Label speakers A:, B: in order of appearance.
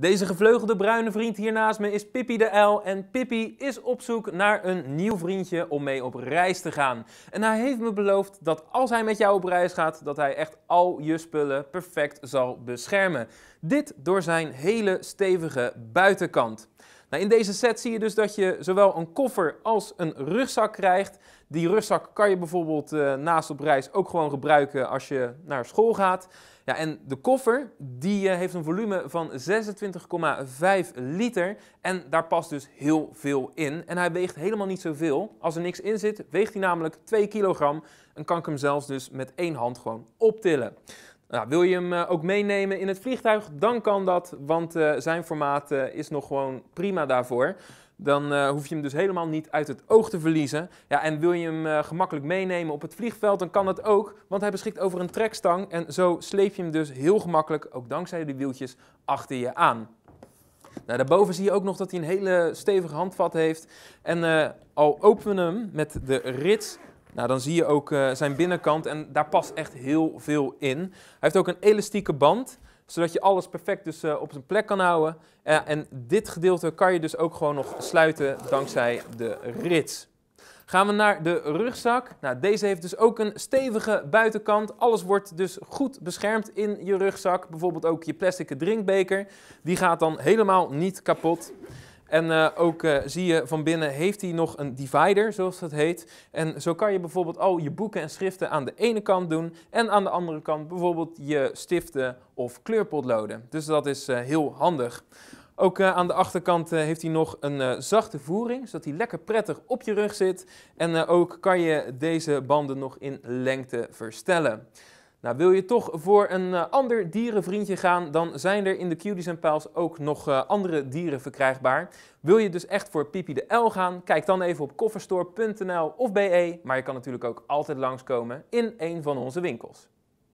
A: Deze gevleugelde bruine vriend hier naast me is Pippi de L En Pippi is op zoek naar een nieuw vriendje om mee op reis te gaan. En hij heeft me beloofd dat als hij met jou op reis gaat, dat hij echt al je spullen perfect zal beschermen. Dit door zijn hele stevige buitenkant. Nou, in deze set zie je dus dat je zowel een koffer als een rugzak krijgt. Die rugzak kan je bijvoorbeeld eh, naast op reis ook gewoon gebruiken als je naar school gaat. Ja, en de koffer die eh, heeft een volume van 26,5 liter en daar past dus heel veel in. En hij weegt helemaal niet zoveel. Als er niks in zit, weegt hij namelijk 2 kilogram en kan ik hem zelfs dus met één hand gewoon optillen. Nou, wil je hem eh, ook meenemen in het vliegtuig? Dan kan dat, want eh, zijn formaat eh, is nog gewoon prima daarvoor. Dan hoef je hem dus helemaal niet uit het oog te verliezen. Ja, en wil je hem gemakkelijk meenemen op het vliegveld, dan kan dat ook, want hij beschikt over een trekstang. En zo sleep je hem dus heel gemakkelijk, ook dankzij de wieltjes, achter je aan. Nou, daarboven zie je ook nog dat hij een hele stevige handvat heeft. En al openen we hem met de rits, nou, dan zie je ook eh, zijn binnenkant en daar past echt heel veel in. Hij heeft ook een elastieke band, zodat je alles perfect dus, eh, op zijn plek kan houden. Eh, en dit gedeelte kan je dus ook gewoon nog sluiten dankzij de rits. Gaan we naar de rugzak. Nou, deze heeft dus ook een stevige buitenkant. Alles wordt dus goed beschermd in je rugzak. Bijvoorbeeld ook je plastic drinkbeker. Die gaat dan helemaal niet kapot. En eh, ook eh, zie je van binnen, heeft hij nog een divider, zoals dat heet. En zo kan je bijvoorbeeld al je boeken en schriften aan de ene kant doen. En aan de andere kant bijvoorbeeld je stiften of kleurpotloden. Dus dat is eh, heel handig. Ook aan de achterkant heeft hij nog een zachte voering, zodat hij lekker prettig op je rug zit. En ook kan je deze banden nog in lengte verstellen. Nou, wil je toch voor een eh, ander dierenvriendje gaan, dan zijn er in de Cuties en Pals ook nog eh, andere dieren verkrijgbaar. Wil je dus echt voor Pipi de L gaan, kijk dan even op kofferstore.nl of BE, maar je kan natuurlijk ook altijd langskomen in een van onze winkels.